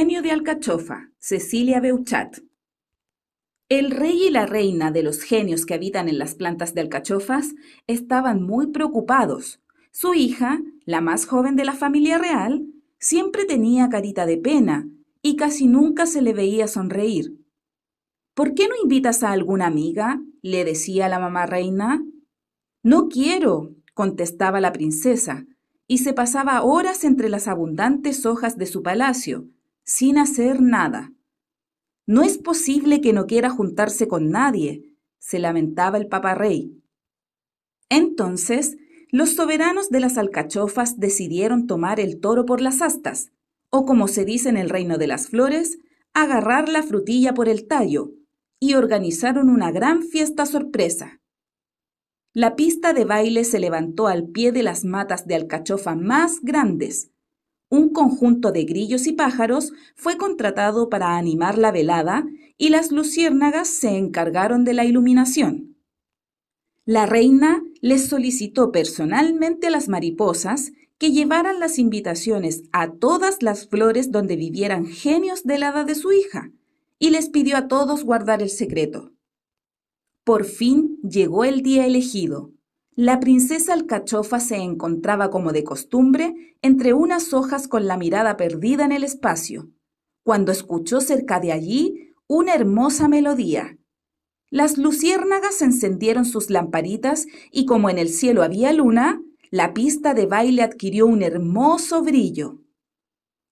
genio de Alcachofa, Cecilia Beuchat. El rey y la reina de los genios que habitan en las plantas de alcachofas estaban muy preocupados. Su hija, la más joven de la familia real, siempre tenía carita de pena y casi nunca se le veía sonreír. ¿Por qué no invitas a alguna amiga? le decía la mamá reina. No quiero, contestaba la princesa, y se pasaba horas entre las abundantes hojas de su palacio, sin hacer nada. No es posible que no quiera juntarse con nadie, se lamentaba el rey. Entonces, los soberanos de las alcachofas decidieron tomar el toro por las astas, o como se dice en el reino de las flores, agarrar la frutilla por el tallo, y organizaron una gran fiesta sorpresa. La pista de baile se levantó al pie de las matas de alcachofa más grandes, un conjunto de grillos y pájaros fue contratado para animar la velada y las luciérnagas se encargaron de la iluminación. La reina les solicitó personalmente a las mariposas que llevaran las invitaciones a todas las flores donde vivieran genios de la hada de su hija, y les pidió a todos guardar el secreto. Por fin llegó el día elegido, la princesa alcachofa se encontraba como de costumbre entre unas hojas con la mirada perdida en el espacio, cuando escuchó cerca de allí una hermosa melodía. Las luciérnagas encendieron sus lamparitas y como en el cielo había luna, la pista de baile adquirió un hermoso brillo.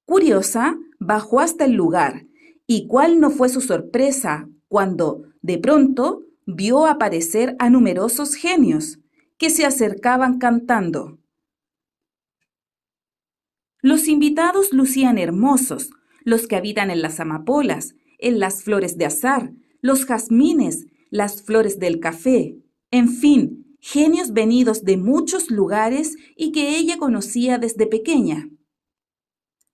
Curiosa, bajó hasta el lugar, y cuál no fue su sorpresa cuando, de pronto, vio aparecer a numerosos genios, que se acercaban cantando. Los invitados lucían hermosos, los que habitan en las amapolas, en las flores de azar, los jazmines, las flores del café, en fin, genios venidos de muchos lugares y que ella conocía desde pequeña.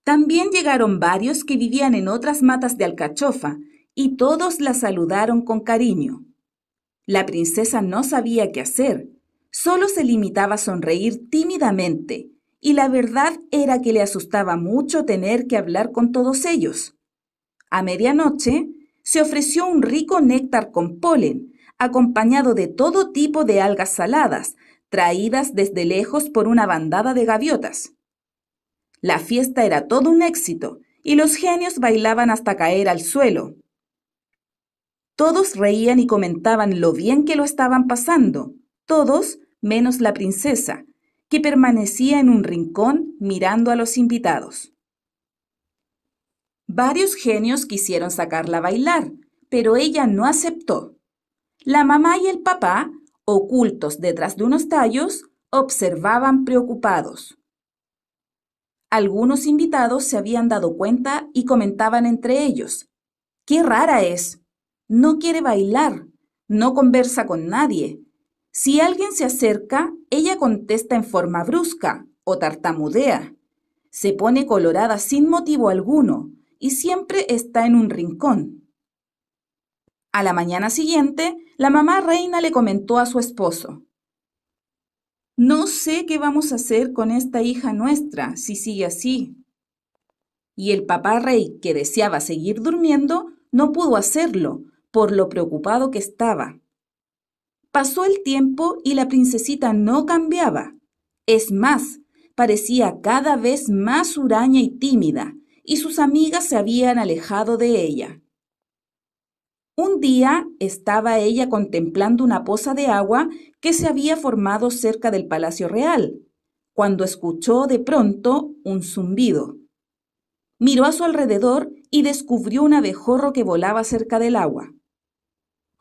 También llegaron varios que vivían en otras matas de alcachofa, y todos la saludaron con cariño. La princesa no sabía qué hacer, Solo se limitaba a sonreír tímidamente, y la verdad era que le asustaba mucho tener que hablar con todos ellos. A medianoche se ofreció un rico néctar con polen, acompañado de todo tipo de algas saladas, traídas desde lejos por una bandada de gaviotas. La fiesta era todo un éxito, y los genios bailaban hasta caer al suelo. Todos reían y comentaban lo bien que lo estaban pasando. Todos menos la princesa, que permanecía en un rincón mirando a los invitados. Varios genios quisieron sacarla a bailar, pero ella no aceptó. La mamá y el papá, ocultos detrás de unos tallos, observaban preocupados. Algunos invitados se habían dado cuenta y comentaban entre ellos, ¡Qué rara es! No quiere bailar, no conversa con nadie, si alguien se acerca, ella contesta en forma brusca o tartamudea. Se pone colorada sin motivo alguno y siempre está en un rincón. A la mañana siguiente, la mamá reina le comentó a su esposo, No sé qué vamos a hacer con esta hija nuestra si sigue así. Y el papá rey, que deseaba seguir durmiendo, no pudo hacerlo, por lo preocupado que estaba. Pasó el tiempo y la princesita no cambiaba. Es más, parecía cada vez más huraña y tímida, y sus amigas se habían alejado de ella. Un día estaba ella contemplando una poza de agua que se había formado cerca del Palacio Real, cuando escuchó de pronto un zumbido. Miró a su alrededor y descubrió un abejorro que volaba cerca del agua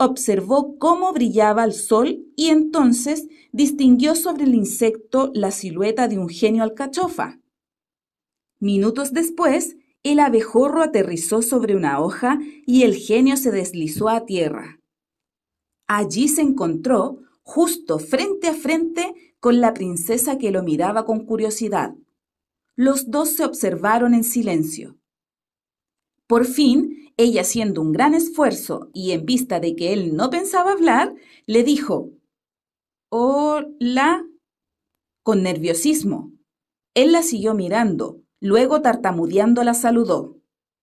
observó cómo brillaba el sol y entonces distinguió sobre el insecto la silueta de un genio alcachofa. Minutos después, el abejorro aterrizó sobre una hoja y el genio se deslizó a tierra. Allí se encontró, justo frente a frente, con la princesa que lo miraba con curiosidad. Los dos se observaron en silencio. Por fin, ella haciendo un gran esfuerzo y en vista de que él no pensaba hablar, le dijo, Hola, con nerviosismo. Él la siguió mirando, luego tartamudeando la saludó.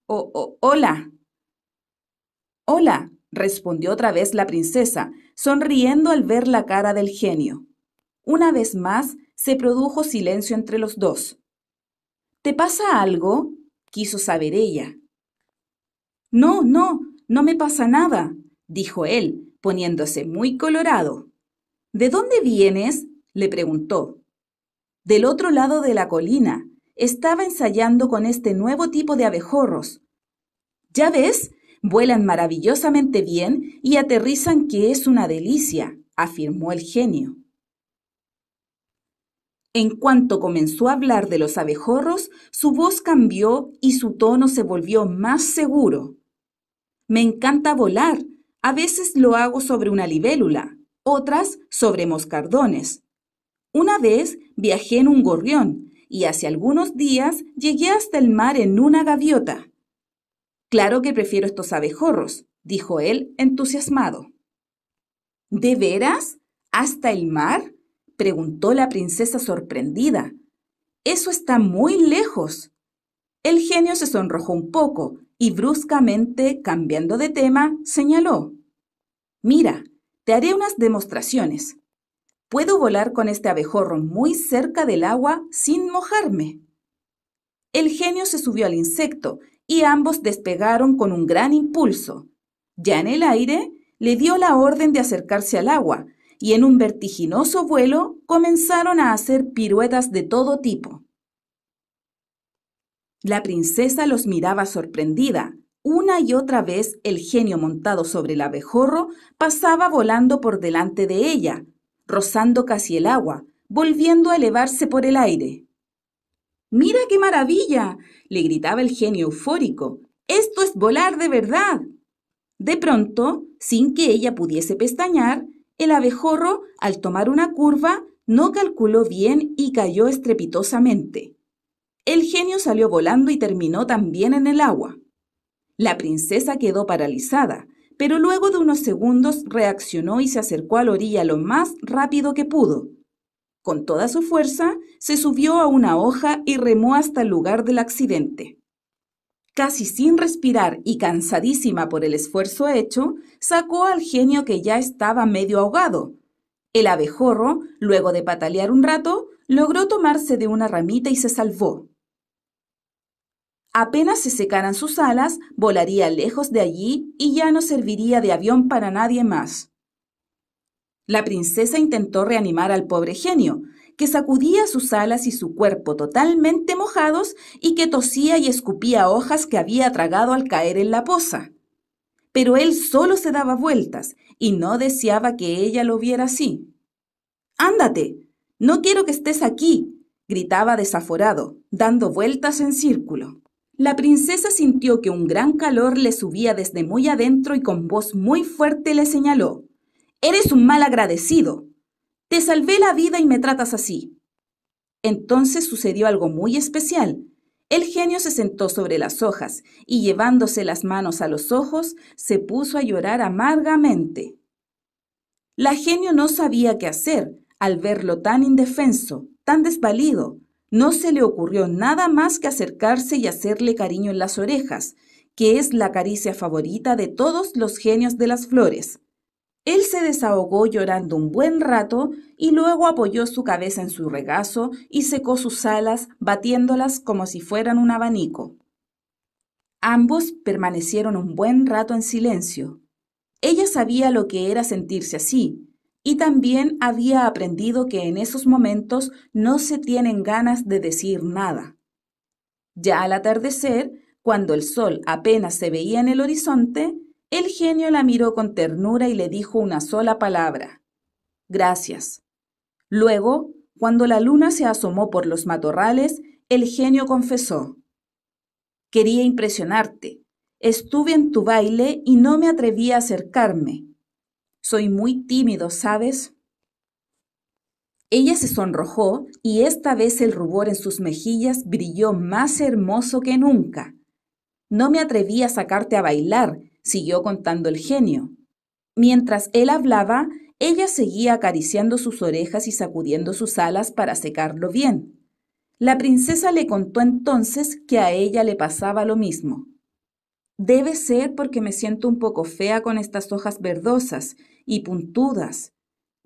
O -o Hola. Hola, respondió otra vez la princesa, sonriendo al ver la cara del genio. Una vez más se produjo silencio entre los dos. ¿Te pasa algo? quiso saber ella. No, no, no me pasa nada, dijo él, poniéndose muy colorado. ¿De dónde vienes? le preguntó. Del otro lado de la colina, estaba ensayando con este nuevo tipo de abejorros. Ya ves, vuelan maravillosamente bien y aterrizan que es una delicia, afirmó el genio. En cuanto comenzó a hablar de los abejorros, su voz cambió y su tono se volvió más seguro. Me encanta volar. A veces lo hago sobre una libélula, otras sobre moscardones. Una vez viajé en un gorrión y hace algunos días llegué hasta el mar en una gaviota. Claro que prefiero estos abejorros, dijo él entusiasmado. ¿De veras? ¿Hasta el mar? preguntó la princesa sorprendida. Eso está muy lejos. El genio se sonrojó un poco y bruscamente, cambiando de tema, señaló, Mira, te haré unas demostraciones. Puedo volar con este abejorro muy cerca del agua sin mojarme. El genio se subió al insecto y ambos despegaron con un gran impulso. Ya en el aire, le dio la orden de acercarse al agua y en un vertiginoso vuelo comenzaron a hacer piruetas de todo tipo. La princesa los miraba sorprendida. Una y otra vez el genio montado sobre el abejorro pasaba volando por delante de ella, rozando casi el agua, volviendo a elevarse por el aire. ¡Mira qué maravilla! le gritaba el genio eufórico. ¡Esto es volar de verdad! De pronto, sin que ella pudiese pestañear, el abejorro, al tomar una curva, no calculó bien y cayó estrepitosamente. El genio salió volando y terminó también en el agua. La princesa quedó paralizada, pero luego de unos segundos reaccionó y se acercó a la orilla lo más rápido que pudo. Con toda su fuerza, se subió a una hoja y remó hasta el lugar del accidente. Casi sin respirar y cansadísima por el esfuerzo hecho, sacó al genio que ya estaba medio ahogado. El abejorro, luego de patalear un rato, logró tomarse de una ramita y se salvó. Apenas se secaran sus alas, volaría lejos de allí y ya no serviría de avión para nadie más. La princesa intentó reanimar al pobre genio, que sacudía sus alas y su cuerpo totalmente mojados y que tosía y escupía hojas que había tragado al caer en la poza. Pero él solo se daba vueltas y no deseaba que ella lo viera así. Ándate, no quiero que estés aquí, gritaba desaforado, dando vueltas en círculo. La princesa sintió que un gran calor le subía desde muy adentro y con voz muy fuerte le señaló, Eres un mal agradecido. Te salvé la vida y me tratas así. Entonces sucedió algo muy especial. El genio se sentó sobre las hojas y llevándose las manos a los ojos, se puso a llorar amargamente. La genio no sabía qué hacer al verlo tan indefenso, tan desvalido, no se le ocurrió nada más que acercarse y hacerle cariño en las orejas, que es la caricia favorita de todos los genios de las flores. Él se desahogó llorando un buen rato y luego apoyó su cabeza en su regazo y secó sus alas, batiéndolas como si fueran un abanico. Ambos permanecieron un buen rato en silencio. Ella sabía lo que era sentirse así, y también había aprendido que en esos momentos no se tienen ganas de decir nada. Ya al atardecer, cuando el sol apenas se veía en el horizonte, el genio la miró con ternura y le dijo una sola palabra. Gracias. Luego, cuando la luna se asomó por los matorrales, el genio confesó. Quería impresionarte. Estuve en tu baile y no me atreví a acercarme. Soy muy tímido, ¿sabes? Ella se sonrojó y esta vez el rubor en sus mejillas brilló más hermoso que nunca. No me atreví a sacarte a bailar, siguió contando el genio. Mientras él hablaba, ella seguía acariciando sus orejas y sacudiendo sus alas para secarlo bien. La princesa le contó entonces que a ella le pasaba lo mismo. Debe ser porque me siento un poco fea con estas hojas verdosas y puntudas.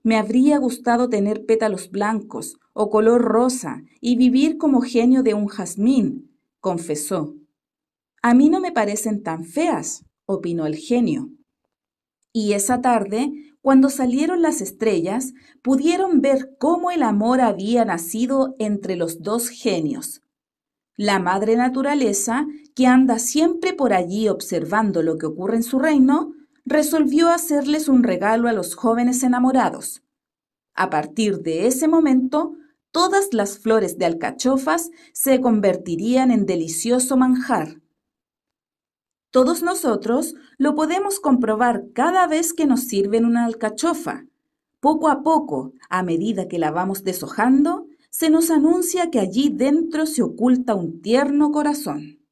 Me habría gustado tener pétalos blancos o color rosa y vivir como genio de un jazmín, confesó. A mí no me parecen tan feas, opinó el genio. Y esa tarde, cuando salieron las estrellas, pudieron ver cómo el amor había nacido entre los dos genios. La madre naturaleza, que anda siempre por allí observando lo que ocurre en su reino, resolvió hacerles un regalo a los jóvenes enamorados. A partir de ese momento, todas las flores de alcachofas se convertirían en delicioso manjar. Todos nosotros lo podemos comprobar cada vez que nos sirven una alcachofa. Poco a poco, a medida que la vamos deshojando, se nos anuncia que allí dentro se oculta un tierno corazón.